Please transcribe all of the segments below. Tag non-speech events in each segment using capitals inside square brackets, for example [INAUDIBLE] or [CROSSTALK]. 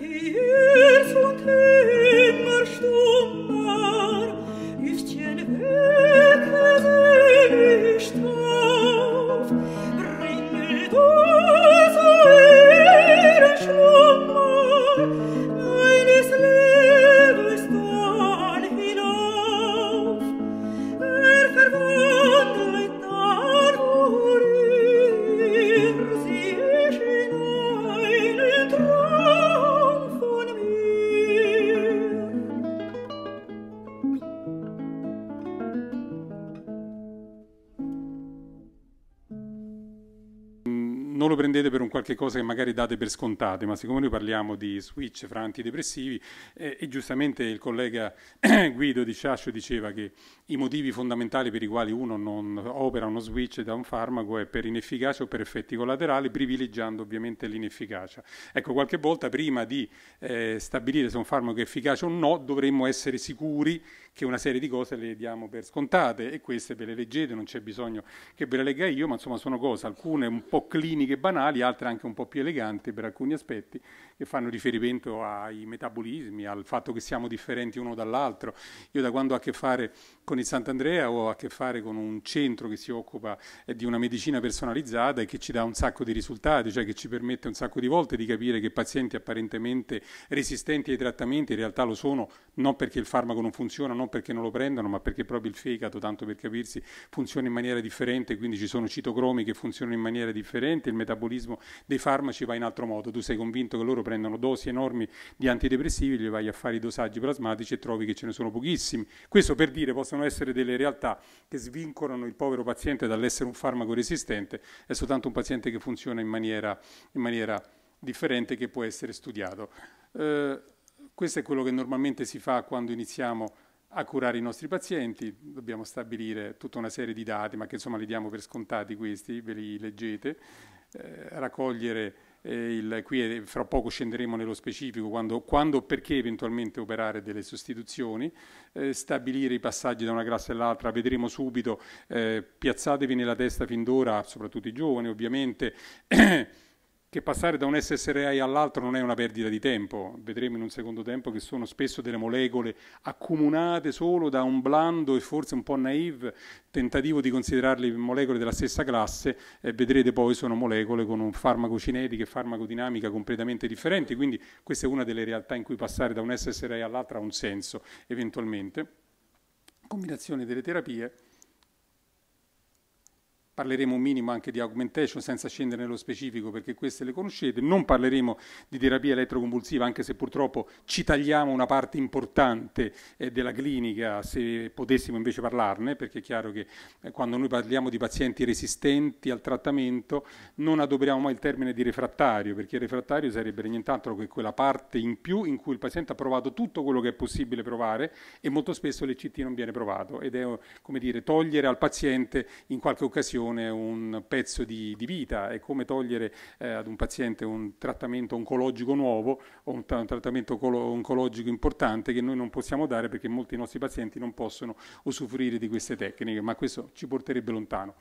vie non lo prendete per un qualche cosa che magari date per scontate, ma siccome noi parliamo di switch fra antidepressivi eh, e giustamente il collega [CLEARS THROAT] Guido Di Sciascio diceva che i motivi fondamentali per i quali uno non opera uno switch da un farmaco è per inefficacia o per effetti collaterali, privilegiando ovviamente l'inefficacia. Ecco, qualche volta prima di eh, stabilire se un farmaco è efficace o no, dovremmo essere sicuri che una serie di cose le diamo per scontate e queste ve le leggete, non c'è bisogno che ve le legga io, ma insomma sono cose, alcune un po' cliniche e banali, altre anche un po' più eleganti per alcuni aspetti, che fanno riferimento ai metabolismi, al fatto che siamo differenti uno dall'altro. Io da quando ho a che fare con il Sant'Andrea ho a che fare con un centro che si occupa eh, di una medicina personalizzata e che ci dà un sacco di risultati, cioè che ci permette un sacco di volte di capire che pazienti apparentemente resistenti ai trattamenti in realtà lo sono non perché il farmaco non funziona, non perché non lo prendono, ma perché proprio il fegato, tanto per capirsi, funziona in maniera differente, quindi ci sono citocromi che funzionano in maniera differente, il metabolismo dei farmaci va in altro modo. Tu sei convinto che loro prendano dosi enormi di antidepressivi, gli vai a fare i dosaggi plasmatici e trovi che ce ne sono pochissimi. Questo per dire, posso possono essere delle realtà che svincolano il povero paziente dall'essere un farmaco resistente, è soltanto un paziente che funziona in maniera, in maniera differente che può essere studiato. Eh, questo è quello che normalmente si fa quando iniziamo a curare i nostri pazienti, dobbiamo stabilire tutta una serie di dati, ma che insomma li diamo per scontati questi, ve li leggete, eh, raccogliere eh, il, qui è, fra poco scenderemo nello specifico quando, quando perché eventualmente operare delle sostituzioni, eh, stabilire i passaggi da una classe all'altra, vedremo subito, eh, piazzatevi nella testa fin d'ora, soprattutto i giovani ovviamente, [CLEARS THROAT] che passare da un SSRI all'altro non è una perdita di tempo, vedremo in un secondo tempo che sono spesso delle molecole accomunate solo da un blando e forse un po' naive tentativo di considerarle molecole della stessa classe, eh, vedrete poi sono molecole con un farmacocinetica e farmacodinamica completamente differenti, quindi questa è una delle realtà in cui passare da un SSRI all'altra ha un senso eventualmente. Combinazione delle terapie Parleremo un minimo anche di augmentation senza scendere nello specifico perché queste le conoscete. Non parleremo di terapia elettroconvulsiva anche se purtroppo ci tagliamo una parte importante eh, della clinica se potessimo invece parlarne perché è chiaro che eh, quando noi parliamo di pazienti resistenti al trattamento non adoperiamo mai il termine di refrattario perché il refrattario sarebbe nient'altro che quella parte in più in cui il paziente ha provato tutto quello che è possibile provare e molto spesso l'ECT non viene provato ed è come dire togliere al paziente in qualche occasione un'operazione un pezzo di, di vita, è come togliere eh, ad un paziente un trattamento oncologico nuovo o un, un trattamento oncologico importante che noi non possiamo dare perché molti nostri pazienti non possono usufruire di queste tecniche, ma questo ci porterebbe lontano.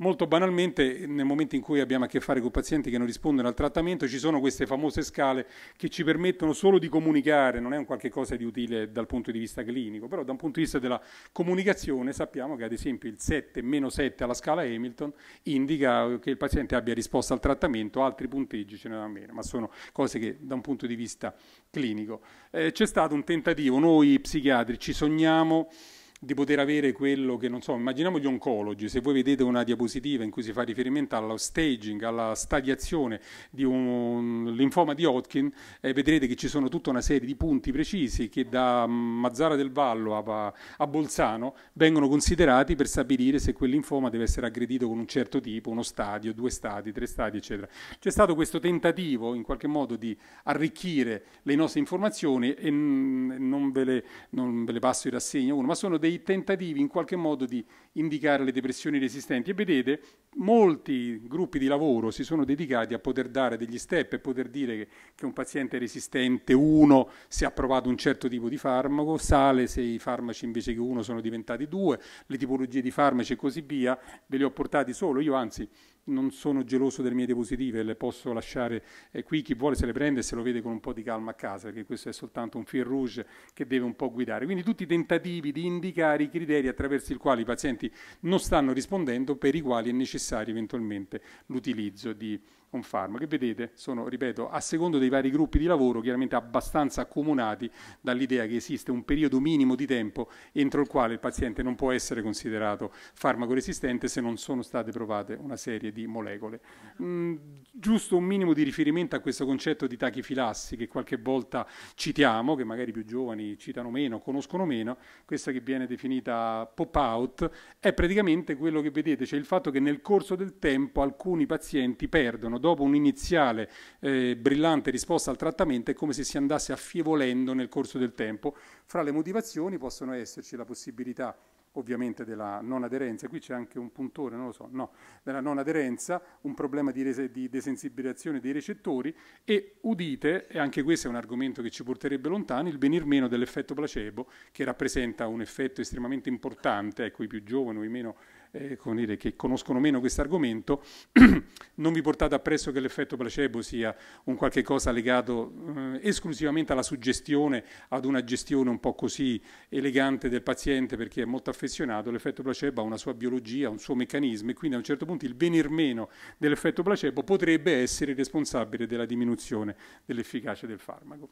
Molto banalmente, nel momento in cui abbiamo a che fare con pazienti che non rispondono al trattamento, ci sono queste famose scale che ci permettono solo di comunicare, non è un qualche cosa di utile dal punto di vista clinico, però da un punto di vista della comunicazione sappiamo che ad esempio il 7 7 alla scala Hamilton indica che il paziente abbia risposto al trattamento, altri punteggi ce ne vanno meno, ma sono cose che da un punto di vista clinico. Eh, c'è stato un tentativo, noi psichiatri ci sogniamo di poter avere quello che non so, immaginiamo gli oncologi, se voi vedete una diapositiva in cui si fa riferimento allo staging, alla stadiazione di un linfoma di Hodgkin, eh, vedrete che ci sono tutta una serie di punti precisi che da mm, Mazzara del Vallo a, a Bolzano vengono considerati per stabilire se quel linfoma deve essere aggredito con un certo tipo, uno stadio, due stadi, tre stadi, eccetera. C'è stato questo tentativo in qualche modo di arricchire le nostre informazioni e mm, non ve le, non ve le passo in rassegna uno, ma sono dei dei tentativi in qualche modo di indicare le depressioni resistenti e vedete molti gruppi di lavoro si sono dedicati a poter dare degli step e poter dire che, che un paziente resistente 1 si è approvato un certo tipo di farmaco sale se i farmaci invece che uno sono diventati due, le tipologie di farmaci e così via, ve li ho portati solo io anzi non sono geloso delle mie diapositive, le posso lasciare eh, qui, chi vuole se le prende e se lo vede con un po' di calma a casa, perché questo è soltanto un fil rouge che deve un po' guidare. Quindi tutti i tentativi di indicare i criteri attraverso i quali i pazienti non stanno rispondendo, per i quali è necessario eventualmente l'utilizzo di un farmaco. che vedete sono, ripeto, a secondo dei vari gruppi di lavoro, chiaramente abbastanza accomunati dall'idea che esiste un periodo minimo di tempo entro il quale il paziente non può essere considerato farmaco resistente se non sono state provate una serie di molecole. Mm, giusto un minimo di riferimento a questo concetto di tachifilassi che qualche volta citiamo, che magari i più giovani citano meno, conoscono meno, questa che viene definita pop-out, è praticamente quello che vedete, cioè il fatto che nel corso del tempo alcuni pazienti perdono dopo un'iniziale eh, brillante risposta al trattamento è come se si andasse affievolendo nel corso del tempo. Fra le motivazioni possono esserci la possibilità ovviamente della non aderenza, qui c'è anche un puntore, non lo so, no, della non aderenza, un problema di, rese, di desensibilizzazione dei recettori e udite, e anche questo è un argomento che ci porterebbe lontani, il venir meno dell'effetto placebo che rappresenta un effetto estremamente importante, ecco i più giovani o i meno eh, dire, che conoscono meno questo argomento, [CLEARS THROAT] non vi portate appresso che l'effetto placebo sia un qualche cosa legato eh, esclusivamente alla suggestione, ad una gestione un po' così elegante del paziente perché è molto affezionato, l'effetto placebo ha una sua biologia, un suo meccanismo e quindi a un certo punto il venir meno dell'effetto placebo potrebbe essere responsabile della diminuzione dell'efficacia del farmaco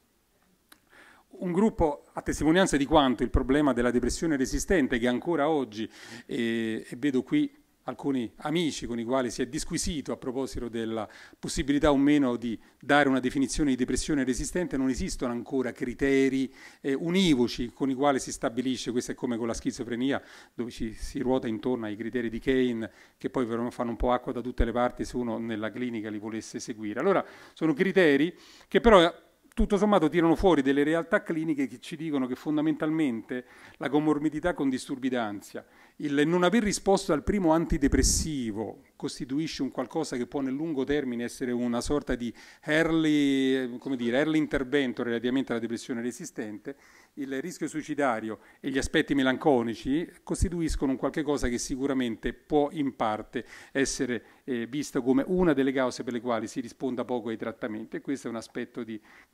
un gruppo a testimonianza di quanto il problema della depressione resistente che ancora oggi, eh, e vedo qui alcuni amici con i quali si è disquisito a proposito della possibilità o meno di dare una definizione di depressione resistente, non esistono ancora criteri eh, univoci con i quali si stabilisce, questo è come con la schizofrenia, dove ci si ruota intorno ai criteri di Kane, che poi fanno un po' acqua da tutte le parti se uno nella clinica li volesse seguire. Allora, sono criteri che però tutto sommato tirano fuori delle realtà cliniche che ci dicono che fondamentalmente la comorbidità con disturbi d'ansia, il non aver risposto al primo antidepressivo costituisce un qualcosa che può nel lungo termine essere una sorta di early, dire, early intervento relativamente alla depressione resistente, il rischio suicidario e gli aspetti melanconici costituiscono un qualche cosa che sicuramente può in parte essere eh, visto come una delle cause per le quali si risponda poco ai trattamenti e questo è un aspetto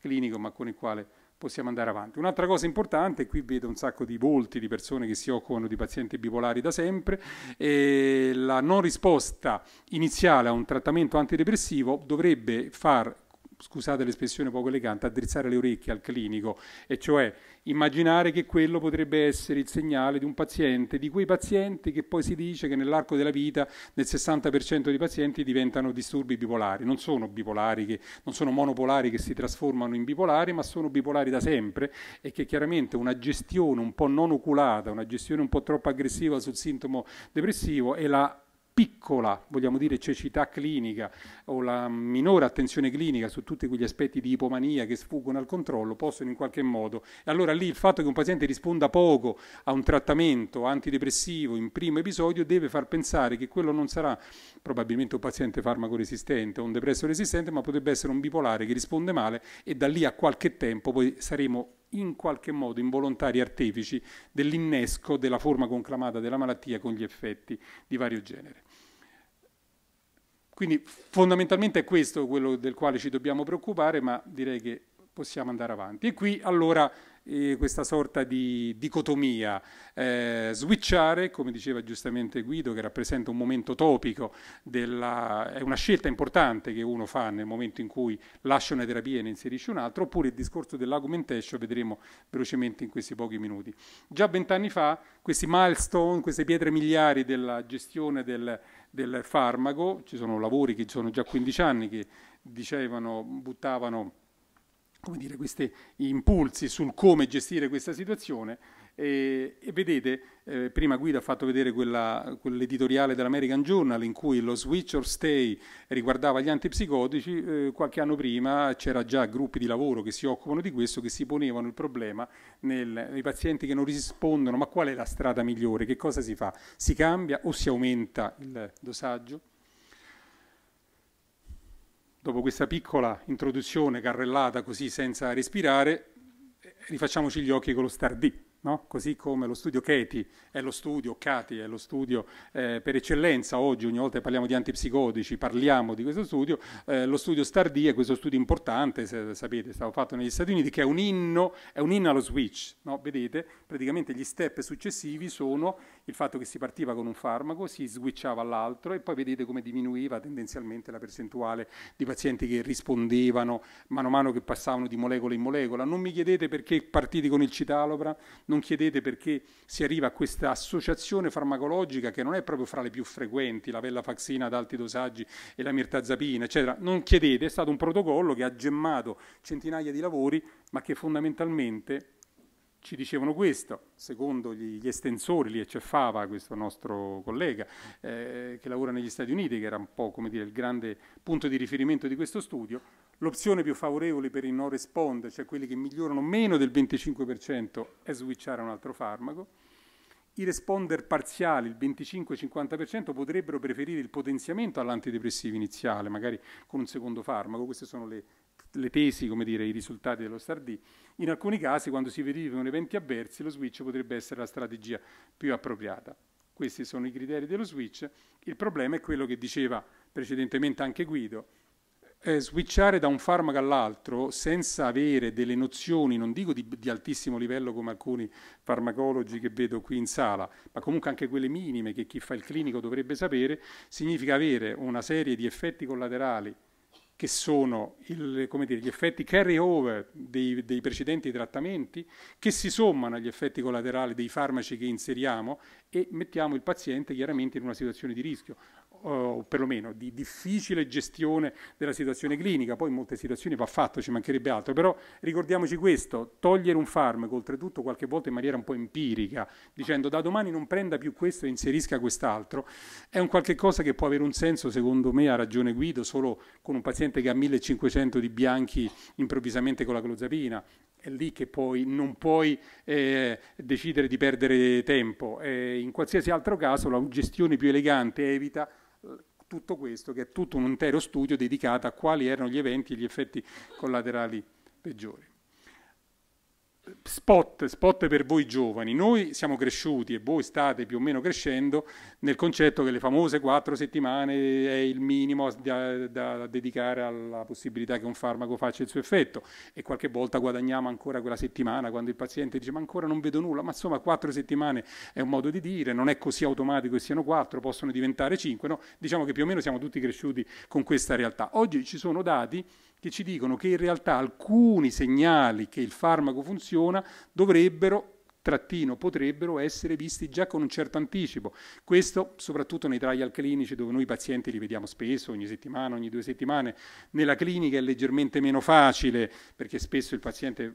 clinico ma con il quale possiamo andare avanti. Un'altra cosa importante, qui vedo un sacco di volti di persone che si occupano di pazienti bipolari da sempre, la non risposta iniziale a un trattamento antidepressivo dovrebbe far scusate l'espressione poco elegante, addrizzare le orecchie al clinico, e cioè immaginare che quello potrebbe essere il segnale di un paziente, di quei pazienti che poi si dice che nell'arco della vita nel 60% dei pazienti diventano disturbi bipolari, non sono bipolari, che, non sono monopolari che si trasformano in bipolari, ma sono bipolari da sempre e che chiaramente una gestione un po' non oculata, una gestione un po' troppo aggressiva sul sintomo depressivo è la piccola, vogliamo dire, cecità clinica o la minore attenzione clinica su tutti quegli aspetti di ipomania che sfuggono al controllo possono in qualche modo. E allora lì il fatto che un paziente risponda poco a un trattamento antidepressivo in primo episodio deve far pensare che quello non sarà probabilmente un paziente farmaco resistente o un depresso resistente, ma potrebbe essere un bipolare che risponde male e da lì a qualche tempo poi saremo in qualche modo involontari artefici dell'innesco della forma conclamata della malattia con gli effetti di vario genere. Quindi fondamentalmente è questo quello del quale ci dobbiamo preoccupare, ma direi che possiamo andare avanti. E qui allora questa sorta di dicotomia, eh, switchare, come diceva giustamente Guido, che rappresenta un momento topico, della, è una scelta importante che uno fa nel momento in cui lascia una terapia e ne inserisce un'altra, oppure il discorso dell'augmentation, vedremo velocemente in questi pochi minuti. Già vent'anni fa questi milestone, queste pietre miliari della gestione del, del farmaco, ci sono lavori che sono già 15 anni che dicevano, buttavano come dire, questi impulsi sul come gestire questa situazione. E, e vedete, eh, prima Guido ha fatto vedere quell'editoriale dell'American Journal in cui lo switch or stay riguardava gli antipsicotici, eh, qualche anno prima c'era già gruppi di lavoro che si occupano di questo, che si ponevano il problema nel, nei pazienti che non rispondono, ma qual è la strada migliore, che cosa si fa? Si cambia o si aumenta il dosaggio? dopo questa piccola introduzione carrellata così senza respirare, eh, rifacciamoci gli occhi con lo star D. No? Così come lo studio Katie è lo studio, Katie è lo studio eh, per eccellenza, oggi ogni volta che parliamo di antipsicotici parliamo di questo studio, eh, lo studio Stardi è questo studio importante, se, sapete, è stato fatto negli Stati Uniti, che è un inno, è un inno allo switch, no? vedete, praticamente gli step successivi sono il fatto che si partiva con un farmaco, si switchava all'altro e poi vedete come diminuiva tendenzialmente la percentuale di pazienti che rispondevano mano a mano che passavano di molecola in molecola. Non mi chiedete perché partiti con il citalopra, non chiedete perché si arriva a questa associazione farmacologica che non è proprio fra le più frequenti, la vellafaxina ad alti dosaggi e la mirtazapina, eccetera. Non chiedete, è stato un protocollo che ha gemmato centinaia di lavori, ma che fondamentalmente ci dicevano questo, secondo gli estensori, lì Ceffava, questo nostro collega eh, che lavora negli Stati Uniti, che era un po' come dire il grande punto di riferimento di questo studio, l'opzione più favorevole per i no responder, cioè quelli che migliorano meno del 25%, è switchare a un altro farmaco. I responder parziali, il 25-50%, potrebbero preferire il potenziamento all'antidepressivo iniziale, magari con un secondo farmaco. Queste sono le le pesi, come dire, i risultati dello STAR-D. In alcuni casi, quando si verificano eventi avversi, lo switch potrebbe essere la strategia più appropriata. Questi sono i criteri dello switch. Il problema è quello che diceva precedentemente anche Guido. Eh, switchare da un farmaco all'altro senza avere delle nozioni, non dico di, di, altissimo livello come alcuni farmacologi che vedo qui in sala, ma comunque anche quelle minime che chi fa il clinico dovrebbe sapere, significa avere una serie di effetti collaterali che sono il, dire, gli effetti carry over dei, dei, precedenti trattamenti, che si sommano agli effetti collaterali dei farmaci che inseriamo e mettiamo il paziente chiaramente in una situazione di rischio o perlomeno di difficile gestione della situazione clinica, poi in molte situazioni va fatto, ci mancherebbe altro, però ricordiamoci questo, togliere un farmaco, oltretutto qualche volta in maniera un po' empirica, dicendo da domani non prenda più questo e inserisca quest'altro, è un qualche cosa che può avere un senso, secondo me ha ragione Guido, solo con un paziente che ha 1500 di bianchi improvvisamente con la clozapina, è lì che poi non puoi eh, decidere di perdere tempo. Eh, in qualsiasi altro caso la gestione più elegante evita tutto questo, che è tutto un intero studio dedicato a quali erano gli eventi e gli effetti collaterali peggiori spot, spot per voi giovani. Noi siamo cresciuti e voi state più o meno crescendo nel concetto che le famose quattro settimane è il minimo da, da, dedicare alla possibilità che un farmaco faccia il suo effetto e qualche volta guadagniamo ancora quella settimana quando il paziente dice ma ancora non vedo nulla, ma insomma quattro settimane è un modo di dire, non è così automatico che siano quattro, possono diventare cinque, no? diciamo che più o meno siamo tutti cresciuti con questa realtà. Oggi ci sono dati che ci dicono che in realtà alcuni segnali che il farmaco funziona dovrebbero trattino potrebbero essere visti già con un certo anticipo. Questo soprattutto nei trial clinici dove noi i pazienti li vediamo spesso, ogni settimana, ogni due settimane. Nella clinica è leggermente meno facile perché spesso il paziente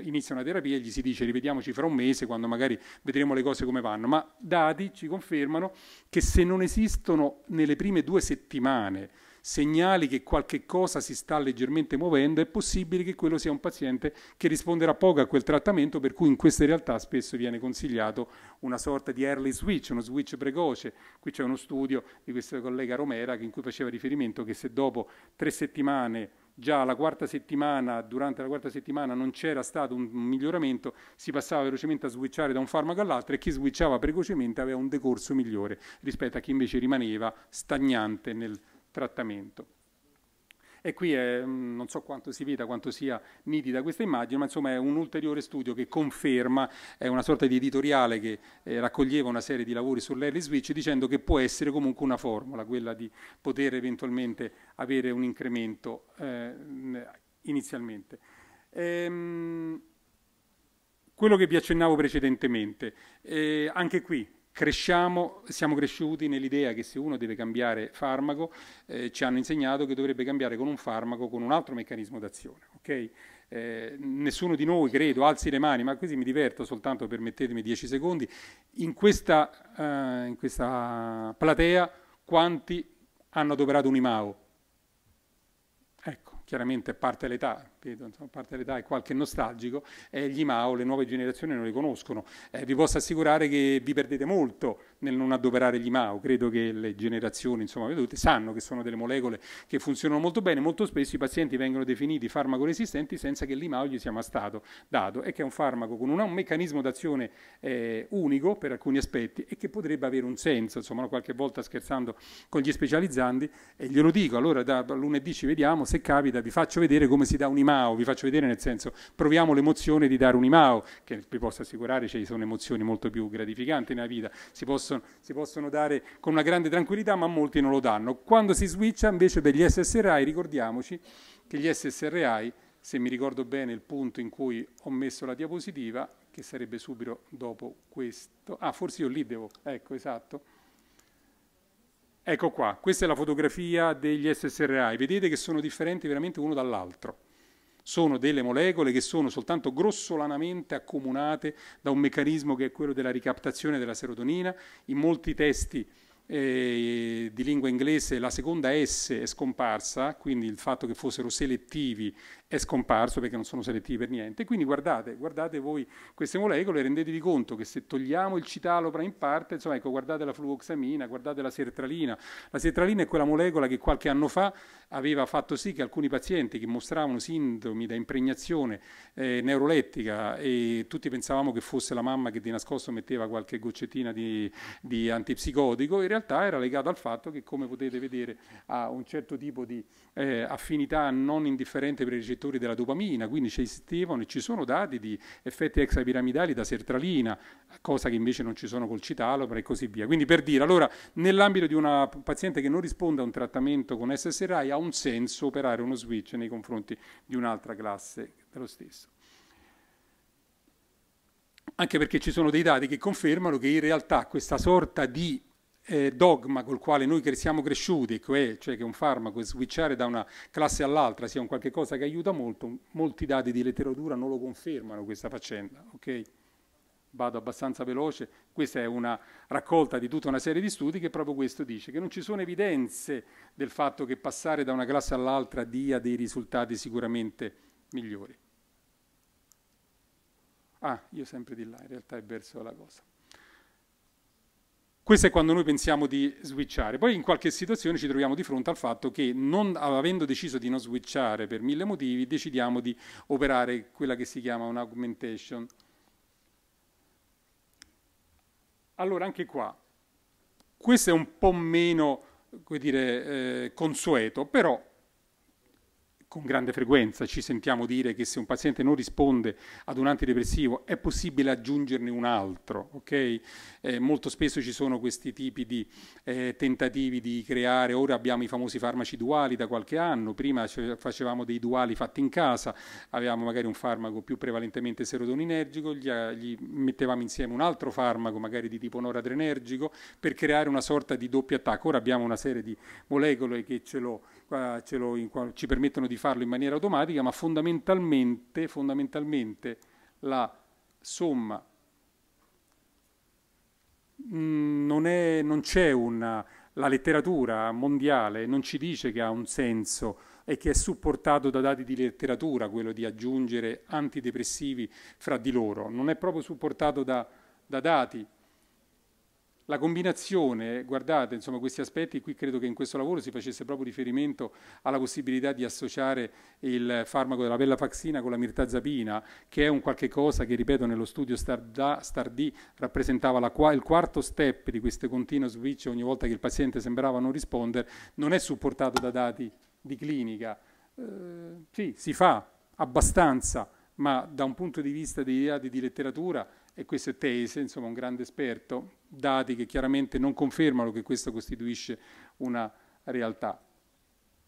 inizia una terapia e gli si dice rivediamoci fra un mese quando magari vedremo le cose come vanno, ma dati ci confermano che se non esistono nelle prime due settimane segnali che qualche cosa si sta leggermente muovendo, è possibile che quello sia un paziente che risponderà poco a quel trattamento, per cui in queste realtà spesso viene consigliato una sorta di early switch, uno switch precoce. Qui c'è uno studio di questo collega Romera in cui faceva riferimento che se dopo tre settimane già la quarta settimana, durante la quarta settimana non c'era stato un miglioramento, si passava velocemente a switchare da un farmaco all'altro e chi switchava precocemente aveva un decorso migliore rispetto a chi invece rimaneva stagnante nel trattamento. E qui è, mm, non so quanto si veda, quanto sia nitida questa immagine, ma insomma è un ulteriore studio che conferma, è una sorta di editoriale che eh, raccoglieva una serie di lavori sull'early switch dicendo che può essere comunque una formula, quella di poter eventualmente avere un incremento eh, inizialmente. Ehm, quello che vi accennavo precedentemente, eh, anche qui Cresciamo, siamo cresciuti nell'idea che se uno deve cambiare farmaco, eh, ci hanno insegnato che dovrebbe cambiare con un farmaco, con un altro meccanismo d'azione. Okay? Eh, nessuno di noi, credo, alzi le mani, ma così mi diverto soltanto, permettetemi 10 secondi, in questa, eh, in questa platea quanti hanno adoperato un IMAO? Ecco, chiaramente parte l'età, ripeto, insomma, a parte l'età e qualche nostalgico, eh, gli Mao le nuove generazioni non le conoscono. Eh, vi posso assicurare che vi perdete molto nel non adoperare gli Mao, credo che le generazioni insomma, vedute sanno che sono delle molecole che funzionano molto bene, molto spesso i pazienti vengono definiti farmacoresistenti senza che l'IMAO gli sia mai stato dato e che è un farmaco con un, un meccanismo d'azione eh, unico per alcuni aspetti e che potrebbe avere un senso, insomma qualche volta scherzando con gli specializzanti e eh, glielo dico, allora da lunedì ci vediamo, se capita vi faccio vedere come si dà un IMAO Imao, vi faccio vedere nel senso, proviamo l'emozione di dare un Imao, che vi posso assicurare ci cioè, sono emozioni molto più gratificanti nella vita, si possono, si possono dare con una grande tranquillità, ma molti non lo danno. Quando si switcha invece per gli SSRI, ricordiamoci che gli SSRI, se mi ricordo bene il punto in cui ho messo la diapositiva, che sarebbe subito dopo questo, ah forse io lì devo, ecco esatto, Ecco qua, questa è la fotografia degli SSRI, vedete che sono differenti veramente uno dall'altro sono delle molecole che sono soltanto grossolanamente accomunate da un meccanismo che è quello della ricaptazione della serotonina. In molti testi eh, di lingua inglese la seconda S è scomparsa, quindi il fatto che fossero selettivi è scomparso perché non sono selettivi per niente. Quindi guardate, guardate voi queste molecole, e rendetevi conto che se togliamo il citalopra in parte, insomma, ecco, guardate la fluoxamina, guardate la sertralina. La sertralina è quella molecola che qualche anno fa aveva fatto sì che alcuni pazienti che mostravano sindromi da impregnazione eh, neurolettica e tutti pensavamo che fosse la mamma che di nascosto metteva qualche goccettina di, di antipsicotico, in realtà realtà era legato al fatto che, come potete vedere, ha un certo tipo di eh, affinità non indifferente per i recettori della dopamina, quindi esistevano e ci sono dati di effetti extrapiramidali da sertralina, cosa che invece non ci sono col citalopra e così via. Quindi per dire, allora, nell'ambito di una paziente che non risponde a un trattamento con SSRI ha un senso operare uno switch nei confronti di un'altra classe dello stesso anche perché ci sono dei dati che confermano che in realtà questa sorta di eh, dogma col quale noi siamo cresciuti, cioè, cioè, che un farmaco switchare da una classe all'altra sia un qualche cosa che aiuta molto, molti dati di letteratura non lo confermano questa faccenda. Okay? Vado abbastanza veloce, questa è una raccolta di tutta una serie di studi che proprio questo dice, che non ci sono evidenze del fatto che passare da una classe all'altra dia dei risultati sicuramente migliori. Ah, io sempre di là, in realtà è verso la cosa. Questo è quando noi pensiamo di switchare. Poi in qualche situazione ci troviamo di fronte al fatto che non avendo deciso di non switchare per mille motivi, decidiamo di operare quella che si chiama un'augmentation. Allora anche qua, questo è un po' meno dire, eh, consueto, però con grande frequenza ci sentiamo dire che se un paziente non risponde ad un antidepressivo è possibile aggiungerne un altro. Okay? Eh, molto spesso ci sono questi tipi di eh, tentativi di creare, ora abbiamo i famosi farmaci duali da qualche anno, prima facevamo dei duali fatti in casa, avevamo magari un farmaco più prevalentemente serotoninergico, gli, eh, gli mettevamo insieme un altro farmaco magari di tipo noradrenergico per creare una sorta di doppio attacco. Ora abbiamo una serie di molecole che ce lo in, ci permettono di farlo in maniera automatica, ma fondamentalmente, fondamentalmente la somma mh, mm, non, c'è una... La letteratura mondiale non ci dice che ha un senso e che è supportato da dati di letteratura quello di aggiungere antidepressivi fra di loro, non è proprio supportato da, da dati la combinazione, guardate, insomma, questi aspetti, qui credo che in questo lavoro si facesse proprio riferimento alla possibilità di associare il farmaco della pellafaxina con la mirtazapina, che è un qualche cosa che, ripeto, nello studio STAR-D rappresentava la, il quarto step di queste continuous switch ogni volta che il paziente sembrava non rispondere, non è supportato da dati di clinica. Eh, sì, si fa abbastanza, ma da un punto di vista di dati di letteratura, e questo è Teise, insomma un grande esperto, dati che chiaramente non confermano che questo costituisce una realtà.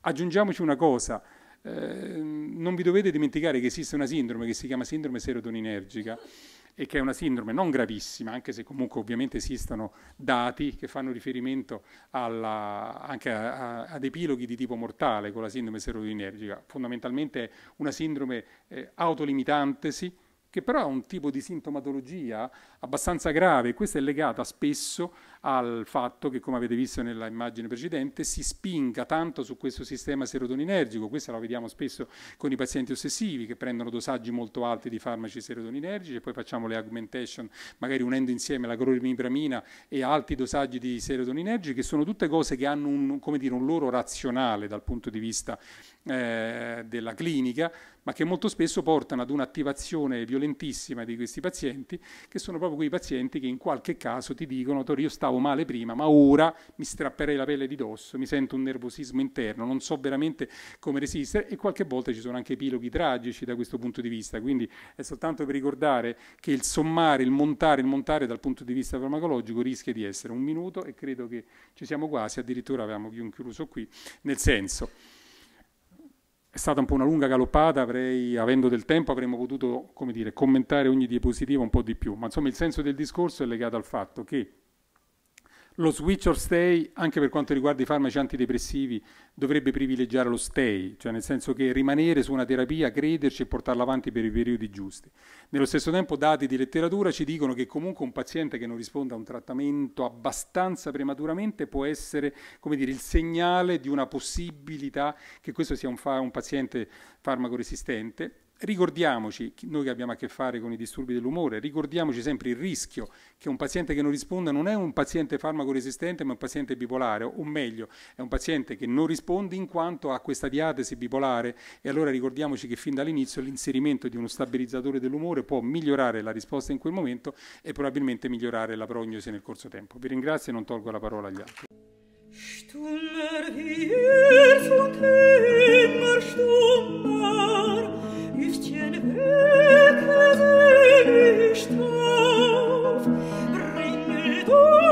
Aggiungiamoci una cosa, eh, non vi dovete dimenticare che esiste una sindrome che si chiama sindrome serotoninergica e che è una sindrome non gravissima, anche se comunque ovviamente esistono dati che fanno riferimento alla, anche a, a, ad epiloghi di tipo mortale con la sindrome serotoninergica. Fondamentalmente è una sindrome eh, autolimitantesi, che però ha un tipo di sintomatologia abbastanza grave. Questa è legata spesso al fatto che, come avete visto nella immagine precedente, si spinga tanto su questo sistema serotoninergico. Questo lo vediamo spesso con i pazienti ossessivi che prendono dosaggi molto alti di farmaci serotoninergici e poi facciamo le augmentation, magari unendo insieme la cloripramina e alti dosaggi di serotoninergici, che sono tutte cose che hanno un, dire, un loro razionale dal punto di vista eh, della clinica, ma che molto spesso portano ad un'attivazione violenta violentissima di questi pazienti, che sono proprio quei pazienti che in qualche caso ti dicono, Tori, io stavo male prima, ma ora mi strapperei la pelle di dosso, mi sento un nervosismo interno, non so veramente come resistere e qualche volta ci sono anche epiloghi tragici da questo punto di vista, quindi è soltanto per ricordare che il sommare, il montare, il montare dal punto di vista farmacologico rischia di essere un minuto e credo che ci siamo quasi, addirittura avevamo chiuso qui, nel senso è stata un po' una lunga galoppata, avrei, avendo del tempo avremmo potuto dire, commentare ogni diapositiva un po' di più, ma insomma il senso del discorso è legato al fatto che lo switch or stay, anche per quanto riguarda i farmaci antidepressivi, dovrebbe privilegiare lo stay, cioè nel senso che rimanere su una terapia, crederci e portarla avanti per i periodi giusti. Nello stesso tempo dati di letteratura ci dicono che comunque un paziente che non risponde a un trattamento abbastanza prematuramente può essere dire, il segnale di una possibilità che questo sia un, fa- un paziente farmacoresistente Ricordiamoci, noi che abbiamo a che fare con i disturbi dell'umore, ricordiamoci sempre il rischio che un paziente che non risponda non è un paziente farmacoresistente ma un paziente bipolare, o meglio, è un paziente che non risponde in quanto ha questa diatesi bipolare e allora ricordiamoci che fin dall'inizio l'inserimento di uno stabilizzatore dell'umore può migliorare la risposta in quel momento e probabilmente migliorare la prognosi nel corso tempo. Vi ringrazio e non tolgo la parola agli altri. Stummer, hier, stummer, stummer. fій karlige rivota chamany